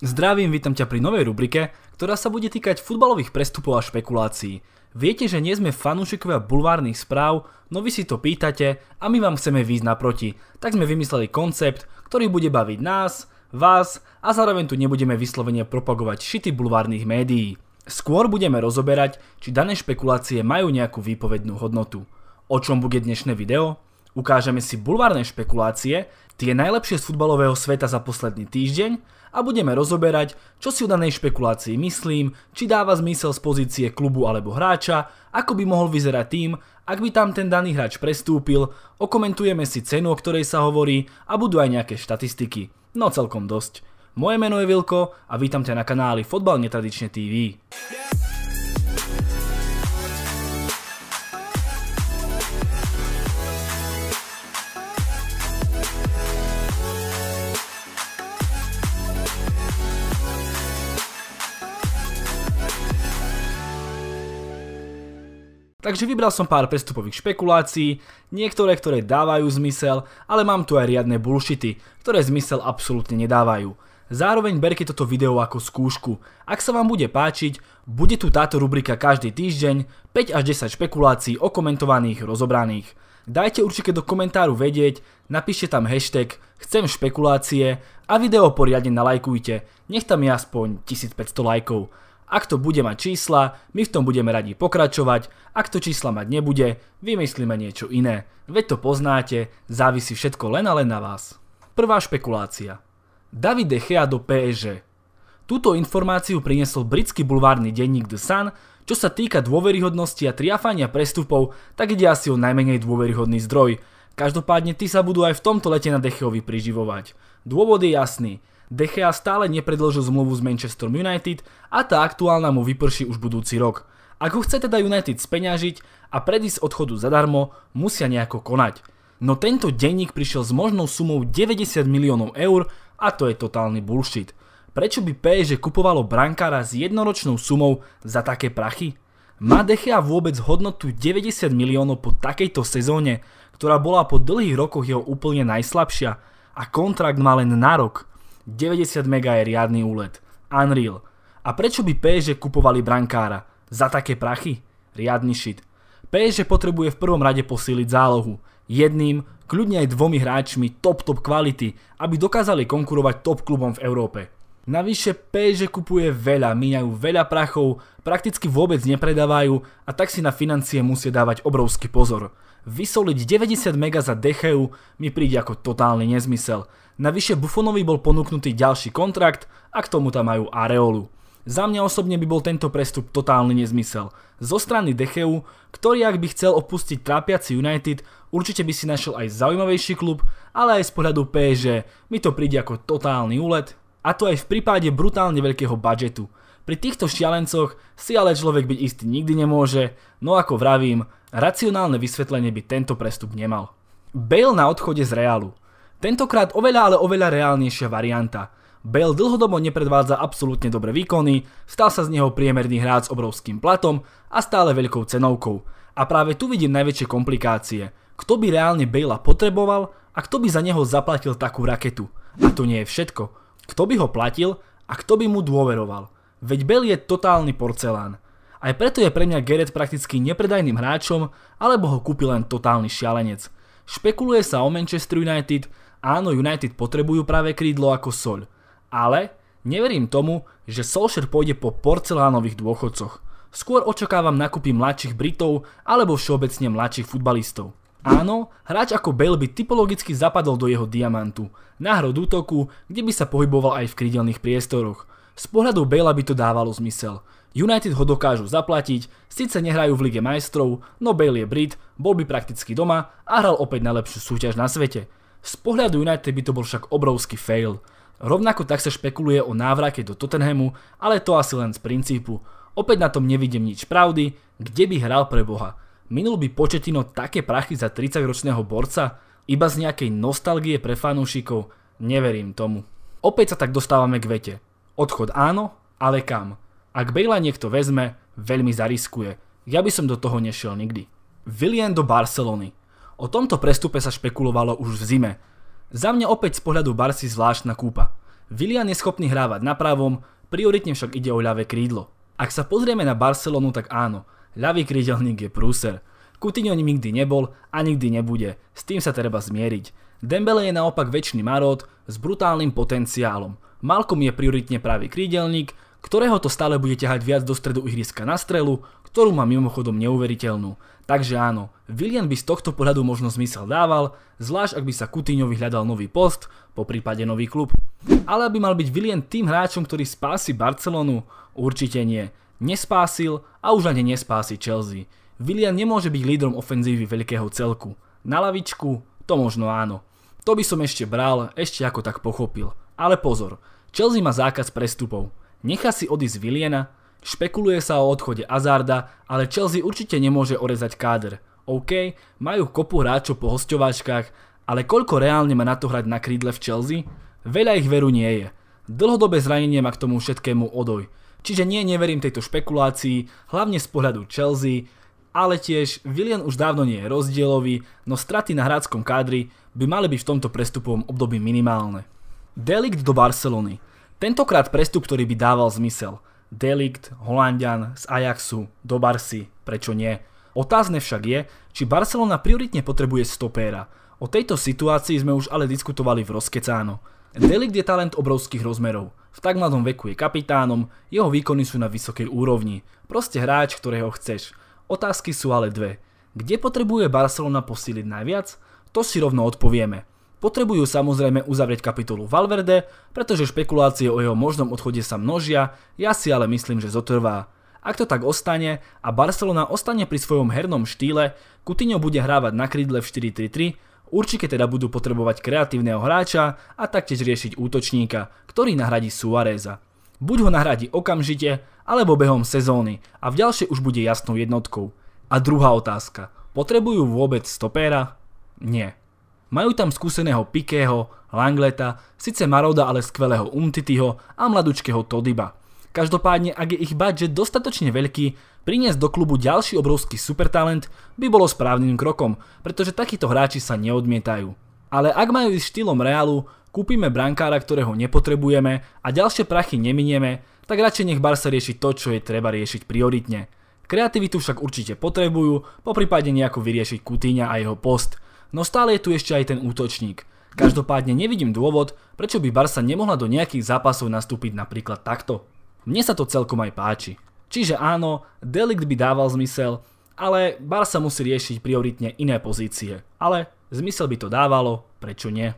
Zdravím, vítam ťa pri novej rubrike, ktorá sa bude týkať futbalových prestupov a špekulácií. Viete, že nie sme fanúšikovia bulvárnych správ, no vy si to pýtate a my vám chceme výjsť naproti. Tak sme vymysleli koncept, ktorý bude baviť nás, vás a zároveň tu nebudeme vyslovene propagovať šity bulvárnych médií. Skôr budeme rozoberať, či dané špekulácie majú nejakú výpovednú hodnotu. O čom bude dnešné video? Ukážeme si bulvárne špekulácie, tie najlepšie z futbalového sveta za posledný týždeň a budeme rozoberať, čo si o danej špekulácii myslím, či dáva zmysel z pozície klubu alebo hráča, ako by mohol vyzerať tým, ak by tam ten daný hráč prestúpil, okomentujeme si cenu, o ktorej sa hovorí a budú aj nejaké štatistiky. No celkom dosť. Moje meno je Vilko a vítam ťa na kanáli Fotbal netradične TV. Yeah! Takže vybral som pár prestupových špekulácií, niektoré, ktoré dávajú zmysel, ale mám tu aj riadne bullshity, ktoré zmysel absolútne nedávajú. Zároveň berte toto video ako skúšku. Ak sa vám bude páčiť, bude tu táto rubrika každý týždeň 5 až 10 špekulácií o komentovaných rozobraných. Dajte určite do komentáru vedieť, napíšte tam hashtag chcem špekulácie a video poriadne nalajkujte, nech tam je aspoň 1500 lajkov. Ak to bude mať čísla, my v tom budeme radi pokračovať, ak to čísla mať nebude, vymyslíme niečo iné. Veď to poznáte, závisí všetko len a len na vás. Prvá špekulácia. David De Gea do PSG. Túto informáciu priniesol britský bulvárny denník The Sun, čo sa týka dôveryhodnosti a triafania prestupov, tak ide asi o najmenej dôveryhodný zdroj. Každopádne ty sa budú aj v tomto lete na Decheovi priživovať. Dôvod je jasný. Dechea stále nepredložil zmluvu s Manchester United a tá aktuálna mu vyprší už budúci rok. Ak ho chce teda United speňažiť a predísť odchodu zadarmo, musia nejako konať. No tento denník prišiel s možnou sumou 90 miliónov eur a to je totálny bullshit. Prečo by PSG kupovalo brankára s jednoročnou sumou za také prachy? Má Dechea vôbec hodnotu 90 miliónov po takejto sezóne, ktorá bola po dlhých rokoch jeho úplne najslabšia a kontrakt má len na rok. 90 mega je riadny úlet. Unreal. A prečo by PSG kupovali brankára? Za také prachy? Riadný shit. PSG potrebuje v prvom rade posíliť zálohu. Jedným, kľudne aj dvomi hráčmi top top kvality, aby dokázali konkurovať top klubom v Európe. Navyše Peugeot kupuje veľa, míňajú veľa prachov, prakticky vôbec nepredávajú a tak si na financie musie dávať obrovský pozor. Vysoliť 90 mega za DHU mi príde ako totálny nezmysel. Navyše Buffonovi bol ponúknutý ďalší kontrakt a k tomu tam majú Areolu. Za mňa osobne by bol tento prestup totálny nezmysel. Zo strany Decheu, ktorý ak by chcel opustiť trápiaci United, určite by si našiel aj zaujímavejší klub, ale aj z pohľadu PSG mi to príde ako totálny úlet, a to aj v prípade brutálne veľkého budžetu. Pri týchto šialencoch si ale človek byť istý nikdy nemôže, no ako vravím, racionálne vysvetlenie by tento prestup nemal. Bale na odchode z Realu. Tentokrát oveľa ale oveľa reálnejšia varianta. Bale dlhodobo nepredvádza absolútne dobré výkony, stal sa z neho priemerný hráč s obrovským platom a stále veľkou cenovkou. A práve tu vidím najväčšie komplikácie. Kto by reálne Balea potreboval a kto by za neho zaplatil takú raketu? A to nie je všetko. Kto by ho platil a kto by mu dôveroval? Veď Bell je totálny porcelán. Aj preto je pre mňa Geret prakticky nepredajným hráčom, alebo ho kúpi len totálny šialenec. Špekuluje sa o Manchester United, áno United potrebujú práve krídlo ako soľ. Ale neverím tomu, že Solskjaer pôjde po porcelánových dôchodcoch. Skôr očakávam nakupy mladších Britov alebo všeobecne mladších futbalistov. Áno, hráč ako Bale by typologicky zapadol do jeho diamantu, na hrod útoku, kde by sa pohyboval aj v krydelných priestoroch. Z pohľadu Bela by to dávalo zmysel. United ho dokážu zaplatiť, síce nehrajú v Lige majstrov, no Bale je Brit, bol by prakticky doma a hral opäť najlepšiu súťaž na svete. Z pohľadu United by to bol však obrovský fail. Rovnako tak sa špekuluje o návrake do Tottenhamu, ale to asi len z princípu. Opäť na tom nevidím nič pravdy, kde by hral pre Boha. Minul by Početino také prachy za 30-ročného borca iba z nejakej nostalgie pre fanúšikov? Neverím tomu. Opäť sa tak dostávame k vete. Odchod áno, ale kam? Ak Bejla niekto vezme, veľmi zariskuje. Ja by som do toho nešiel nikdy. Villian do Barcelony. O tomto prestupe sa špekulovalo už v zime. Za mňa opäť z pohľadu Barsi zvláštna kúpa. Villian je schopný hrávať na pravom, prioritne však ide o ľavé krídlo. Ak sa pozrieme na Barcelonu, tak áno, Ľavý krydelník je prúser. Coutinho nikdy nebol a nikdy nebude, s tým sa treba zmieriť. Dembele je naopak väčší marot s brutálnym potenciálom. Malcolm je prioritne pravý krydelník, ktorého to stále bude ťahať viac do stredu ihriska na strelu, ktorú má mimochodom neuveriteľnú. Takže áno, Willian by z tohto pohľadu možno zmysel dával, zvlášť ak by sa Coutinhovi hľadal nový post, po prípade nový klub. Ale aby mal byť Willian tým hráčom, ktorý spási Barcelonu, určite nie. Nespásil a už ani nespási Chelsea. Willian nemôže byť lídrom ofenzívy veľkého celku. Na lavičku to možno áno. To by som ešte bral, ešte ako tak pochopil. Ale pozor, Chelsea má zákaz prestupov. Nechá si odísť Williana, špekuluje sa o odchode Azarda, ale Chelsea určite nemôže orezať káder. OK, majú kopu hráčov po hostováčkach, ale koľko reálne má na to hrať na krídle v Chelsea? Veľa ich veru nie je. Dlhodobé zranenie má k tomu všetkému odoj. Čiže nie, neverím tejto špekulácii, hlavne z pohľadu Chelsea, ale tiež Willian už dávno nie je rozdielový, no straty na hráckom kádri by mali byť v tomto prestupovom období minimálne. Delikt do Barcelony. Tentokrát prestup, ktorý by dával zmysel. Delikt, Holandian z Ajaxu, do Barsi, prečo nie? Otázne však je, či Barcelona prioritne potrebuje stopéra. O tejto situácii sme už ale diskutovali v Roskecáno. Delikt je talent obrovských rozmerov. V tak mladom veku je kapitánom, jeho výkony sú na vysokej úrovni. Proste hráč, ktorého chceš. Otázky sú ale dve. Kde potrebuje Barcelona posíliť najviac? To si rovno odpovieme. Potrebujú samozrejme uzavrieť kapitolu Valverde, pretože špekulácie o jeho možnom odchode sa množia, ja si ale myslím, že zotrvá. Ak to tak ostane a Barcelona ostane pri svojom hernom štýle, Coutinho bude hrávať na krídle v 4-3-3, Určite teda budú potrebovať kreatívneho hráča a taktiež riešiť útočníka, ktorý nahradí Suareza. Buď ho nahradí okamžite, alebo behom sezóny a v ďalšej už bude jasnou jednotkou. A druhá otázka. Potrebujú vôbec stopéra? Nie. Majú tam skúseného Pikého, Langleta, síce Maroda, ale skvelého Umtityho a mladučkého Todiba. Každopádne, ak je ich budget dostatočne veľký, Priniesť do klubu ďalší obrovský supertalent by bolo správnym krokom, pretože takíto hráči sa neodmietajú. Ale ak majú ísť štýlom Realu, kúpime brankára, ktorého nepotrebujeme a ďalšie prachy neminieme, tak radšej nech Barca rieši to, čo je treba riešiť prioritne. Kreativitu však určite potrebujú, poprípade nejako vyriešiť Kutíňa a jeho post, no stále je tu ešte aj ten útočník. Každopádne nevidím dôvod, prečo by Barca nemohla do nejakých zápasov nastúpiť napríklad takto. Mne sa to celkom aj páči. Čiže áno, delikt by dával zmysel, ale Barca musí riešiť prioritne iné pozície. Ale zmysel by to dávalo, prečo nie?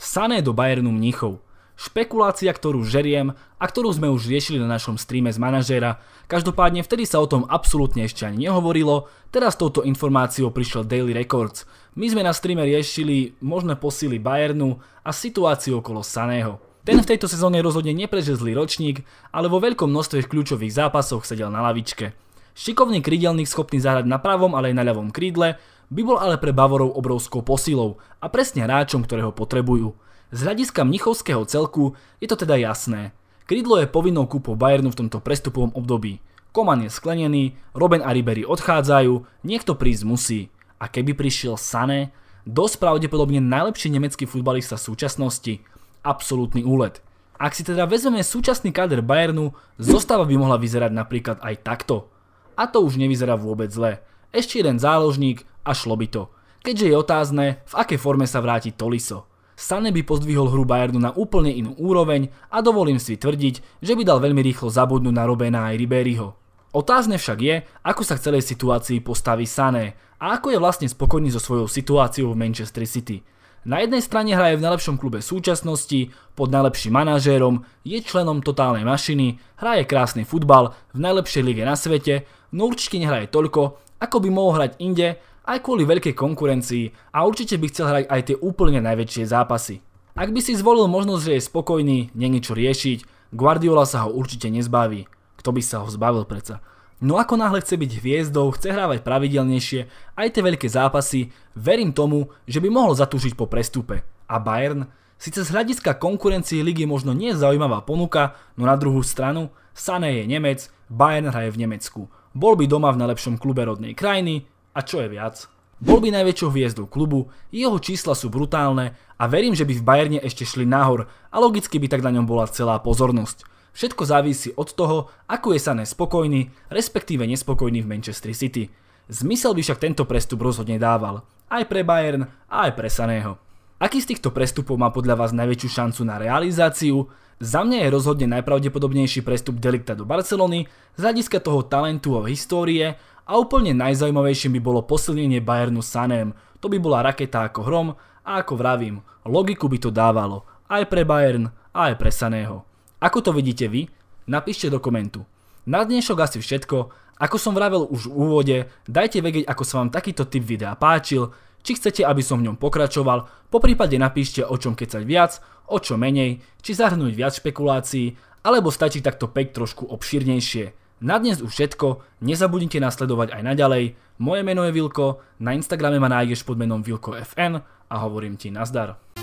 Sané do Bayernu Mníchov. Špekulácia, ktorú žeriem a ktorú sme už riešili na našom streame z manažéra. Každopádne vtedy sa o tom absolútne ešte ani nehovorilo, teraz touto informáciou prišiel Daily Records. My sme na streame riešili možné posily Bayernu a situáciu okolo Saného. Ten v tejto sezóne rozhodne neprežil zlý ročník, ale vo veľkom množstve kľúčových zápasoch sedel na lavičke. Šikovný krídelník schopný zahrať na pravom, ale aj na ľavom krídle, by bol ale pre Bavorov obrovskou posilou a presne hráčom, ktorého potrebujú. Z hľadiska mnichovského celku je to teda jasné. Krídlo je povinnou kúpou Bayernu v tomto prestupovom období. Koman je sklenený, Robin a Ribery odchádzajú, niekto prísť musí. A keby prišiel Sané, dosť pravdepodobne najlepší nemecký futbalista súčasnosti – absolútny úlet. Ak si teda vezmeme súčasný kader Bayernu, zostava by mohla vyzerať napríklad aj takto. A to už nevyzerá vôbec zle. Ešte jeden záložník a šlo by to. Keďže je otázne, v akej forme sa vráti Toliso. Sané by pozdvihol hru Bayernu na úplne inú úroveň a dovolím si tvrdiť, že by dal veľmi rýchlo zabudnúť na Robena aj Riberyho. Otázne však je, ako sa k celej situácii postaví Sané a ako je vlastne spokojný so svojou situáciou v Manchester City. Na jednej strane hraje v najlepšom klube súčasnosti, pod najlepším manažérom, je členom totálnej mašiny, hraje krásny futbal v najlepšej lige na svete, no určite nehraje toľko, ako by mohol hrať inde, aj kvôli veľkej konkurencii a určite by chcel hrať aj tie úplne najväčšie zápasy. Ak by si zvolil možnosť, že je spokojný, nie čo riešiť, Guardiola sa ho určite nezbaví. Kto by sa ho zbavil predsa? No ako náhle chce byť hviezdou, chce hrávať pravidelnejšie, aj tie veľké zápasy, verím tomu, že by mohol zatúžiť po prestupe. A Bayern, síce z hľadiska konkurencii ligy možno nie je zaujímavá ponuka, no na druhú stranu, Sané je Nemec, Bayern hraje v Nemecku. Bol by doma v najlepšom klube rodnej krajiny a čo je viac, bol by najväčšou hviezdou klubu, jeho čísla sú brutálne a verím, že by v Bayerne ešte šli nahor a logicky by tak na ňom bola celá pozornosť všetko závisí od toho, ako je Sané spokojný, respektíve nespokojný v Manchester City. Zmysel by však tento prestup rozhodne dával, aj pre Bayern, aj pre Saného. Aký z týchto prestupov má podľa vás najväčšiu šancu na realizáciu? Za mňa je rozhodne najpravdepodobnejší prestup Delikta do Barcelony z hľadiska toho talentu a histórie a úplne najzaujímavejším by bolo posilnenie Bayernu Sanem. To by bola raketa ako hrom a ako vravím, logiku by to dávalo aj pre Bayern, aj pre Saného. Ako to vidíte vy? Napíšte do komentu. Na dnešok asi všetko. Ako som vravel už v úvode, dajte vedieť, ako sa vám takýto typ videa páčil, či chcete, aby som v ňom pokračoval, po prípade napíšte o čom kecať viac, o čo menej, či zahrnúť viac špekulácií, alebo stačí takto pek trošku obširnejšie. Na dnes už všetko, nezabudnite nasledovať aj naďalej, moje meno je Vilko, na Instagrame ma nájdeš pod menom Vilko FN a hovorím ti nazdar.